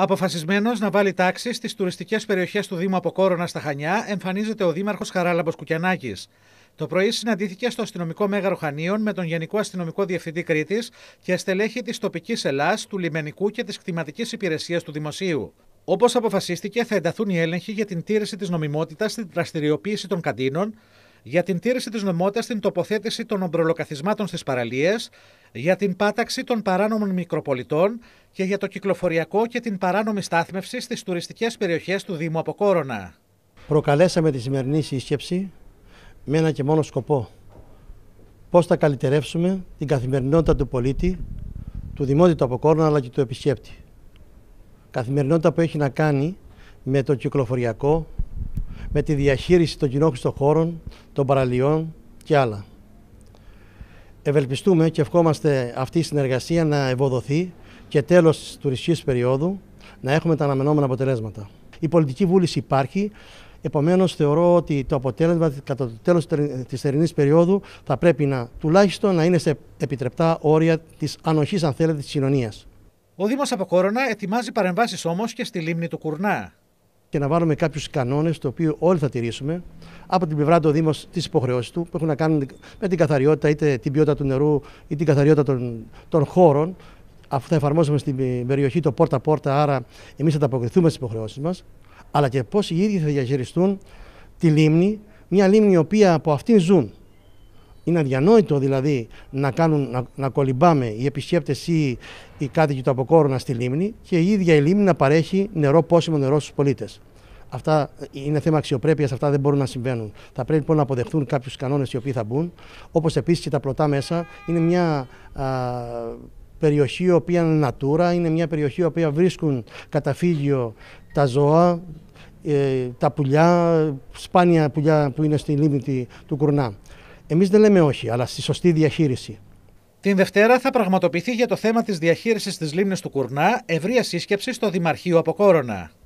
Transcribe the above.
Αποφασισμένος να βάλει τάξη στις τουριστικές περιοχές του Δήμου Κόρονα στα Χανιά, εμφανίζεται ο Δήμαρχος Χαράλαμπος Κουκιανάκης. Το πρωί συναντήθηκε στο αστυνομικό μέγαρο Χανίων με τον Γενικό Αστυνομικό Διευθυντή Κρήτης και στελέχη της τοπικής Ελλάς, του λιμενικού και της κτηματικής υπηρεσίας του Δημοσίου. Όπως αποφασίστηκε, θα ενταθούν οι έλεγχοι για την τήρηση της νομιμότητας στην δραστηριοποίηση των καντίνων, για την τήρηση της νομιμότητα στην τοποθέτηση των ομπρολοκαθισμάτων στις παραλίες, για την πάταξη των παράνομων μικροπολιτών και για το κυκλοφοριακό και την παράνομη στάθμευση στις τουριστικές περιοχές του Δήμου Αποκόρονα. Προκαλέσαμε τη σημερινή σύσκεψη με ένα και μόνο σκοπό. Πώς θα καλυτερεύσουμε την καθημερινότητα του πολίτη, του Δημότητα του Αποκόρονα αλλά και του επισκέπτη. Καθημερινότητα που έχει να κάνει με το κυκλοφοριακό, με τη διαχείριση των κοινόχρηστων χώρων, των παραλιών και άλλα. Ευελπιστούμε και ευχόμαστε αυτή η συνεργασία να ευοδοθεί και τέλος της τουριστικής περίοδου να έχουμε τα αναμενόμενα αποτελέσματα. Η πολιτική βούληση υπάρχει. Επομένως, θεωρώ ότι το αποτέλεσμα κατά το τέλος της θερινής περίοδου θα πρέπει να τουλάχιστον να είναι σε επιτρεπτά όρια της ανοχής, αν θέλετε, της κοινωνίας. Ο Δήμος Αποκόρονα ετοιμάζει παρεμβάσεις όμως και στη λίμνη του Κουρνά και να βάλουμε κάποιους κανόνες, το οποίο όλοι θα τηρήσουμε. Από την πλευρά του Δήμο, τι υποχρεώσεις του που έχουν να κάνουν με την καθαριότητα, είτε την ποιότητα του νερού, είτε την καθαριότητα των, χώρων. Αφού θα εφαρμόσουμε στην περιοχή το πόρτα-πόρτα, άρα εμείς θα ανταποκριθούμε στις υποχρεώσεις μας. Αλλά και πώς οι ίδιοι θα διαχειριστούν τη λίμνη, μια λίμνη η οποία από αυτήν ζουν. Είναι αδιανόητο δηλαδή να, κάνουν, να, να κολυμπάμε οι επισκέπτες ή οι κάτοικοι του αποκόρουνα στη λίμνη και η ίδια η λίμνη να παρέχει νερό, πόσιμο νερό στους πολίτες. Αυτά ε, είναι θέμα αξιοπρέπειας, αυτά δεν μπορούν να συμβαίνουν. Θα πρέπει λοιπόν να αποδεχθούν κάποιους κανόνες οι οποίοι θα μπουν. Όπως επίσης και τα πλωτά μέσα είναι μια α, περιοχή η οποία είναι natura, είναι μια περιοχή η οποία βρίσκουν καταφύγιο τα ζώα, ε, τα πουλιά, σπάνια πουλιά που είναι στη λίμνη του Κουρνά. Εμείς δεν λέμε όχι, αλλά στη σωστή διαχείριση. Την Δευτέρα θα πραγματοποιηθεί για το θέμα της διαχείρισης της λίμνης του Κουρνά ευρεία σύσκεψη στο Δημαρχείο Αποκόρονα.